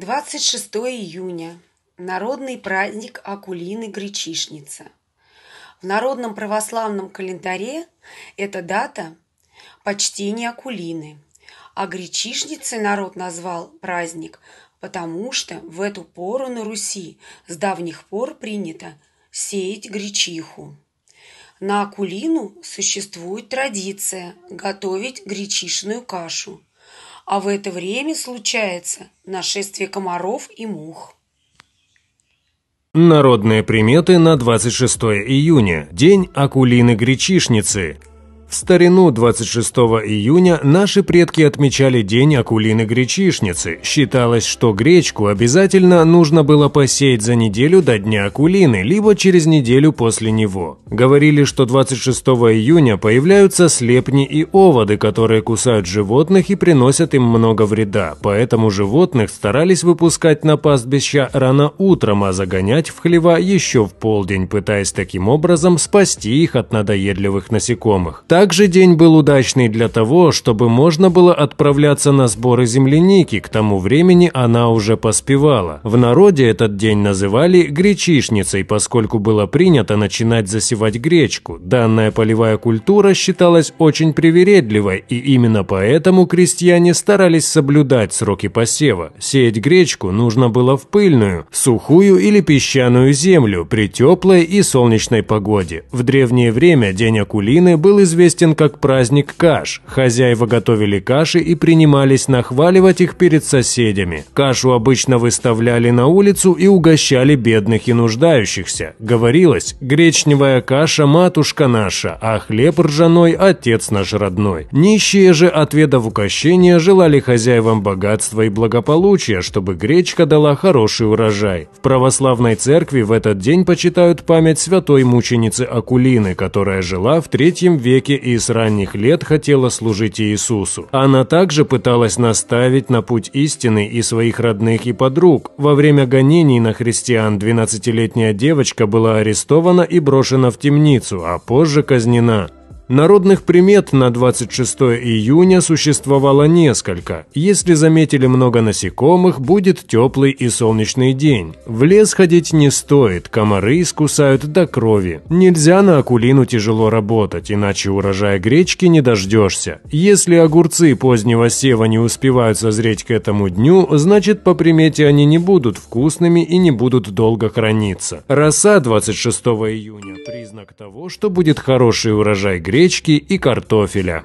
26 июня. Народный праздник Акулины Гречишница В народном православном календаре эта дата – почтение Акулины. А Гречишницы народ назвал праздник, потому что в эту пору на Руси с давних пор принято сеять гречиху. На Акулину существует традиция готовить гречишную кашу – а в это время случается нашествие комаров и мух. Народные приметы на 26 июня. День акулины-гречишницы. В старину 26 июня наши предки отмечали День Акулины Гречишницы. Считалось, что гречку обязательно нужно было посеять за неделю до Дня Акулины, либо через неделю после него. Говорили, что 26 июня появляются слепни и оводы, которые кусают животных и приносят им много вреда, поэтому животных старались выпускать на пастбища рано утром, а загонять в хлева еще в полдень, пытаясь таким образом спасти их от надоедливых насекомых. Так также день был удачный для того, чтобы можно было отправляться на сборы земляники, к тому времени она уже поспевала. В народе этот день называли гречишницей, поскольку было принято начинать засевать гречку. Данная полевая культура считалась очень привередливой, и именно поэтому крестьяне старались соблюдать сроки посева. Сеять гречку нужно было в пыльную, сухую или песчаную землю при теплой и солнечной погоде. В древнее время день Акулины был известен известен как праздник каш. Хозяева готовили каши и принимались нахваливать их перед соседями. Кашу обычно выставляли на улицу и угощали бедных и нуждающихся. Говорилось, гречневая каша – матушка наша, а хлеб ржаной – отец наш родной. Нищие же, отведав угощения, желали хозяевам богатства и благополучия, чтобы гречка дала хороший урожай. В православной церкви в этот день почитают память святой мученицы Акулины, которая жила в третьем веке и с ранних лет хотела служить Иисусу. Она также пыталась наставить на путь истины и своих родных и подруг. Во время гонений на христиан 12-летняя девочка была арестована и брошена в темницу, а позже казнена. Народных примет на 26 июня существовало несколько. Если заметили много насекомых, будет теплый и солнечный день. В лес ходить не стоит, комары искусают до крови. Нельзя на акулину тяжело работать, иначе урожая гречки не дождешься. Если огурцы позднего сева не успевают созреть к этому дню, значит по примете они не будут вкусными и не будут долго храниться. Роса 26 июня признак того, что будет хороший урожай гречки и картофеля.